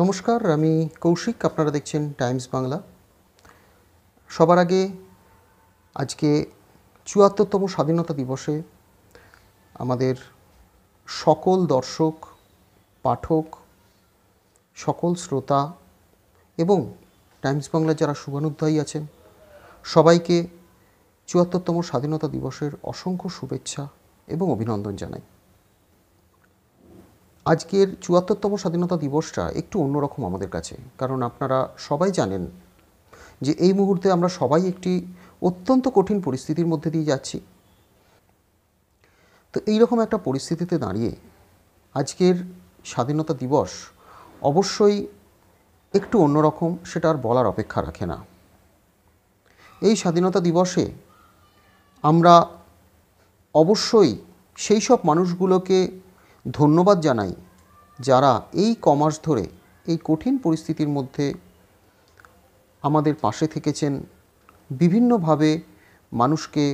নমস্কার আমি কৌশিক আপনারা দেখছেন টাইমস বাংলা সবার আগে আজকে চুয়াত্তরতম স্বাধীনতা দিবসে আমাদের সকল দর্শক পাঠক সকল শ্রোতা এবং টাইমস বাংলা যারা শুভানুধ্যায়ী আছেন সবাইকে চুয়াত্তরতম স্বাধীনতা দিবসের অসংখ্য শুভেচ্ছা এবং অভিনন্দন জানাই আজকের চুয়াত্তরতম স্বাধীনতা দিবসটা একটু অন্যরকম আমাদের কাছে কারণ আপনারা সবাই জানেন যে এই মুহূর্তে আমরা সবাই একটি অত্যন্ত কঠিন পরিস্থিতির মধ্যে দিয়ে যাচ্ছি তো এইরকম একটা পরিস্থিতিতে দাঁড়িয়ে আজকের স্বাধীনতা দিবস অবশ্যই একটু অন্যরকম সেটা আর বলার অপেক্ষা রাখে না এই স্বাধীনতা দিবসে আমরা অবশ্যই সেই সব মানুষগুলোকে ধন্যবাদ জানাই যারা এই কমার্স ধরে এই কঠিন পরিস্থিতির মধ্যে আমাদের পাশে থেকেছেন বিভিন্নভাবে মানুষকে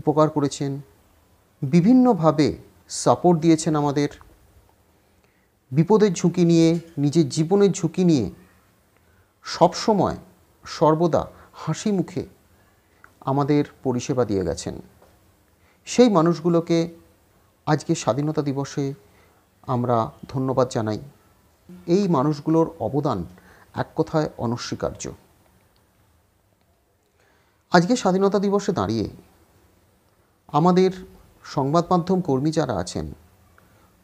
উপকার করেছেন বিভিন্নভাবে সাপোর্ট দিয়েছেন আমাদের বিপদের ঝুঁকি নিয়ে নিজের জীবনের ঝুঁকি নিয়ে সবসময় সর্বদা হাসি মুখে আমাদের পরিষেবা দিয়ে গেছেন সেই মানুষগুলোকে আজকে স্বাধীনতা দিবসে আমরা ধন্যবাদ জানাই এই মানুষগুলোর অবদান এক কথায় অনস্বীকার্য আজকে স্বাধীনতা দিবসে দাঁড়িয়ে আমাদের সংবাদ মাধ্যম কর্মী যারা আছেন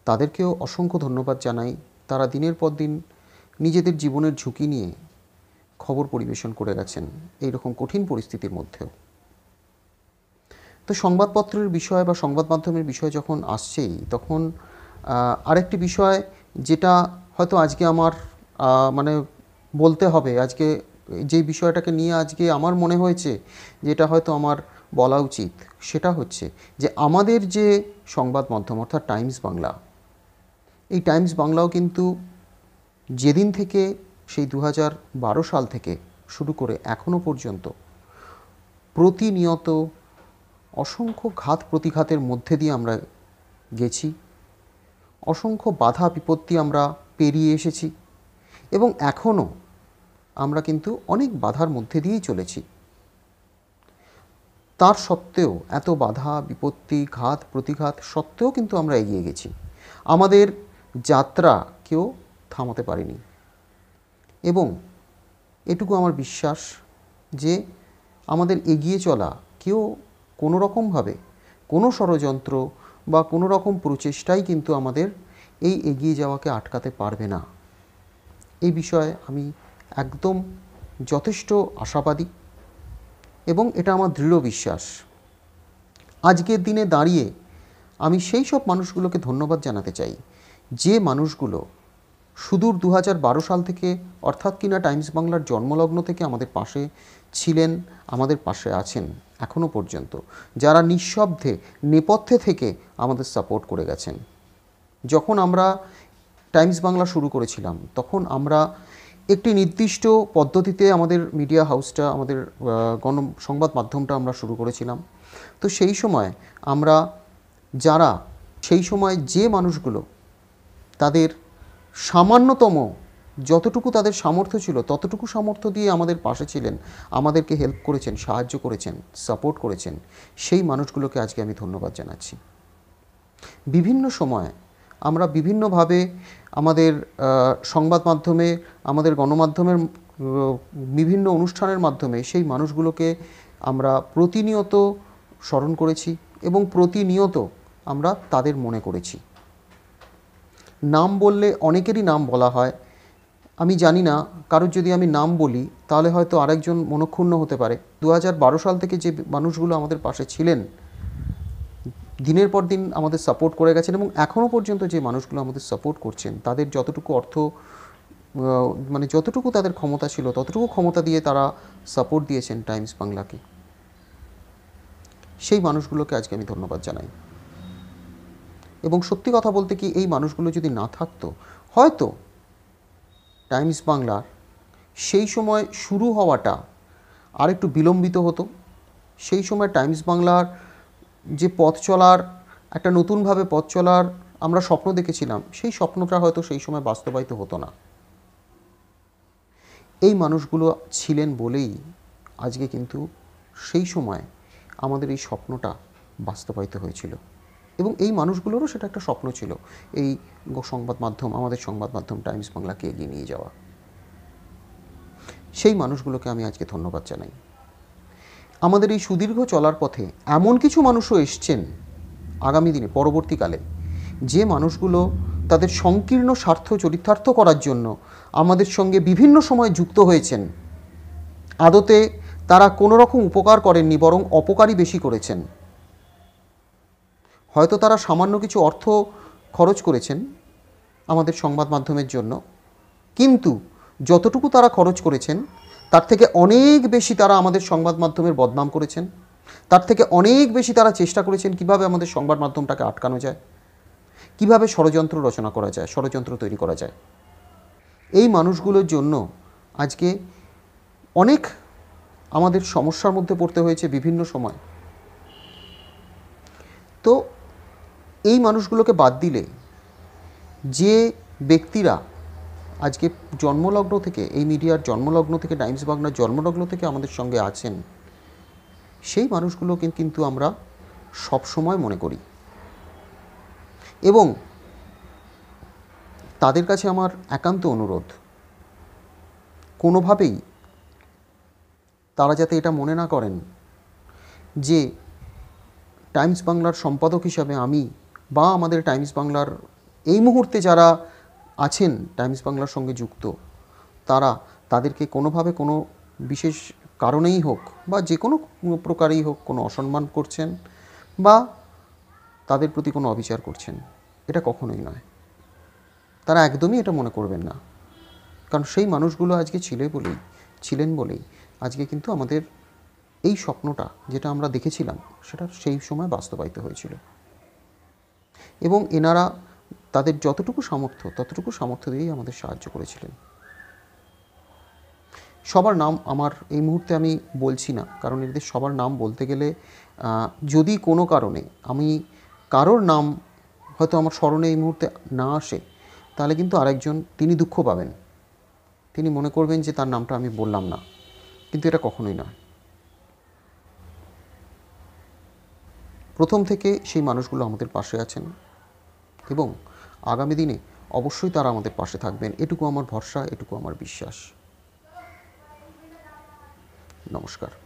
তাদেরকেও অসংখ্য ধন্যবাদ জানাই তারা দিনের পর দিন নিজেদের জীবনের ঝুঁকি নিয়ে খবর পরিবেশন করে গেছেন এইরকম কঠিন পরিস্থিতির মধ্যেও তো সংবাদপত্রের বিষয় বা সংবাদ মাধ্যমের বিষয় যখন আসছেই তখন আরেকটি বিষয় যেটা হয়তো আজকে আমার মানে বলতে হবে আজকে যে বিষয়টাকে নিয়ে আজকে আমার মনে হয়েছে যেটা হয়তো আমার বলা উচিত সেটা হচ্ছে যে আমাদের যে সংবাদ মাধ্যম অর্থাৎ টাইমস বাংলা এই টাইমস বাংলাও কিন্তু যেদিন থেকে সেই দু সাল থেকে শুরু করে এখনও পর্যন্ত প্রতিনিয়ত অসংখ্য ঘাত প্রতিঘাতের মধ্যে দিয়ে আমরা গেছি অসংখ্য বাধা বিপত্তি আমরা পেরিয়ে এসেছি এবং এখনও আমরা কিন্তু অনেক বাধার মধ্যে দিয়েই চলেছি তার সত্ত্বেও এত বাধা বিপত্তি ঘাত প্রতিঘাত সত্ত্বেও কিন্তু আমরা এগিয়ে গেছি আমাদের যাত্রা কেউ থামাতে পারেনি এবং এটুকু আমার বিশ্বাস যে আমাদের এগিয়ে চলা কেউ কোনো রকমভাবে কোনো ষড়যন্ত্র বা কোনো রকম প্রচেষ্টাই কিন্তু আমাদের এই এগিয়ে যাওয়াকে আটকাতে পারবে না এই বিষয়ে আমি একদম যথেষ্ট আশাবাদী এবং এটা আমার দৃঢ় বিশ্বাস আজকের দিনে দাঁড়িয়ে আমি সেই সব মানুষগুলোকে ধন্যবাদ জানাতে চাই যে মানুষগুলো সুদূর দু সাল থেকে অর্থাৎ কিনা টাইমস বাংলার জন্মলগ্ন থেকে আমাদের পাশে ছিলেন আমাদের পাশে আছেন এখনও পর্যন্ত যারা নিঃশব্দে নেপথ্যে থেকে আমাদের সাপোর্ট করে গেছেন যখন আমরা টাইমস বাংলা শুরু করেছিলাম তখন আমরা একটি নির্দিষ্ট পদ্ধতিতে আমাদের মিডিয়া হাউসটা আমাদের গণ সংবাদ মাধ্যমটা আমরা শুরু করেছিলাম তো সেই সময় আমরা যারা সেই সময় যে মানুষগুলো তাদের সামান্যতম যতটুকু তাদের সামর্থ্য ছিল ততটুকু সামর্থ্য দিয়ে আমাদের পাশে ছিলেন আমাদেরকে হেল্প করেছেন সাহায্য করেছেন সাপোর্ট করেছেন সেই মানুষগুলোকে আজকে আমি ধন্যবাদ জানাচ্ছি বিভিন্ন সময় আমরা বিভিন্নভাবে আমাদের সংবাদ মাধ্যমে আমাদের গণমাধ্যমের বিভিন্ন অনুষ্ঠানের মাধ্যমে সেই মানুষগুলোকে আমরা প্রতিনিয়ত স্মরণ করেছি এবং প্রতিনিয়ত আমরা তাদের মনে করেছি নাম বললে অনেকেরই নাম বলা হয় আমি জানি না কারোর যদি আমি নাম বলি তাহলে হয়তো আরেকজন মনক্ষুণ্ণ হতে পারে দু সাল থেকে যে মানুষগুলো আমাদের পাশে ছিলেন দিনের পর দিন আমাদের সাপোর্ট করে গেছেন এবং এখনও পর্যন্ত যে মানুষগুলো আমাদের সাপোর্ট করছেন তাদের যতটুকু অর্থ মানে যতটুকু তাদের ক্ষমতা ছিল ততটুকু ক্ষমতা দিয়ে তারা সাপোর্ট দিয়েছেন টাইমস বাংলাকে সেই মানুষগুলোকে আজকে আমি ধন্যবাদ জানাই এবং সত্যি কথা বলতে কি এই মানুষগুলো যদি না থাকতো হয়তো টাইমস বাংলার সেই সময় শুরু হওয়াটা আর একটু বিলম্বিত হতো সেই সময় টাইমস বাংলার যে পথ চলার একটা নতুনভাবে পথ চলার আমরা স্বপ্ন দেখেছিলাম সেই স্বপ্নটা হয়তো সেই সময় বাস্তবায়িত হতো না এই মানুষগুলো ছিলেন বলেই আজকে কিন্তু সেই সময় আমাদের এই স্বপ্নটা বাস্তবায়িত হয়েছিল এবং এই মানুষগুলোরও সেটা একটা স্বপ্ন ছিল এই সংবাদ মাধ্যম আমাদের সংবাদ মাধ্যম টাইমস বাংলাকে এগিয়ে নিয়ে যাওয়া সেই মানুষগুলোকে আমি আজকে ধন্যবাদ জানাই আমাদের এই সুদীর্ঘ চলার পথে এমন কিছু মানুষও এসছেন আগামী দিনে পরবর্তীকালে যে মানুষগুলো তাদের সংকীর্ণ স্বার্থ চরিতার্থ করার জন্য আমাদের সঙ্গে বিভিন্ন সময় যুক্ত হয়েছেন আদতে তারা কোনো রকম উপকার করেননি বরং অপকারই বেশি করেছেন হয়তো তারা সামান্য কিছু অর্থ খরচ করেছেন আমাদের সংবাদ মাধ্যমের জন্য কিন্তু যতটুকু তারা খরচ করেছেন তার থেকে অনেক বেশি তারা আমাদের সংবাদ মাধ্যমের বদনাম করেছেন তার থেকে অনেক বেশি তারা চেষ্টা করেছেন কিভাবে আমাদের সংবাদ মাধ্যমটাকে আটকানো যায় কিভাবে ষড়যন্ত্র রচনা করা যায় ষড়যন্ত্র তৈরি করা যায় এই মানুষগুলোর জন্য আজকে অনেক আমাদের সমস্যার মধ্যে পড়তে হয়েছে বিভিন্ন সময় এই মানুষগুলোকে বাদ দিলে যে ব্যক্তিরা আজকে জন্মলগ্ন থেকে এই মিডিয়ার জন্মলগ্ন থেকে টাইমস বাংলার জন্মলগ্ন থেকে আমাদের সঙ্গে আছেন সেই মানুষগুলোকে কিন্তু আমরা সব সময় মনে করি এবং তাদের কাছে আমার একান্ত অনুরোধ কোনোভাবেই তারা যাতে এটা মনে না করেন যে টাইমস বাংলার সম্পাদক হিসাবে আমি বা আমাদের টাইমস বাংলার এই মুহূর্তে যারা আছেন টাইমস বাংলার সঙ্গে যুক্ত তারা তাদেরকে কোনোভাবে কোনো বিশেষ কারণেই হোক বা যে কোনো প্রকারেই হোক কোনো অসম্মান করছেন বা তাদের প্রতি কোনো অবিচার করছেন এটা কখনোই নয় তারা একদমই এটা মনে করবেন না কারণ সেই মানুষগুলো আজকে ছিলে বলেই ছিলেন বলেই আজকে কিন্তু আমাদের এই স্বপ্নটা যেটা আমরা দেখেছিলাম সেটা সেই সময় বাস্তবায়িত হয়েছিল এবং এনারা তাদের যতটুকু সামর্থ্য ততটুকু সামর্থ্য দিয়েই আমাদের সাহায্য করেছিলেন সবার নাম আমার এই মুহূর্তে আমি বলছি না কারণ এদের সবার নাম বলতে গেলে যদি কোনো কারণে আমি কারোর নাম হয়তো আমার স্মরণে এই মুহূর্তে না আসে তাহলে কিন্তু আরেকজন তিনি দুঃখ পাবেন তিনি মনে করবেন যে তার নামটা আমি বললাম না কিন্তু এটা কখনোই নয় প্রথম থেকে সেই মানুষগুলো আমাদের পাশে আছেন এবং আগামী দিনে অবশ্যই তারা আমাদের পাশে থাকবেন এটুকু আমার ভরসা এটুকু আমার বিশ্বাস নমস্কার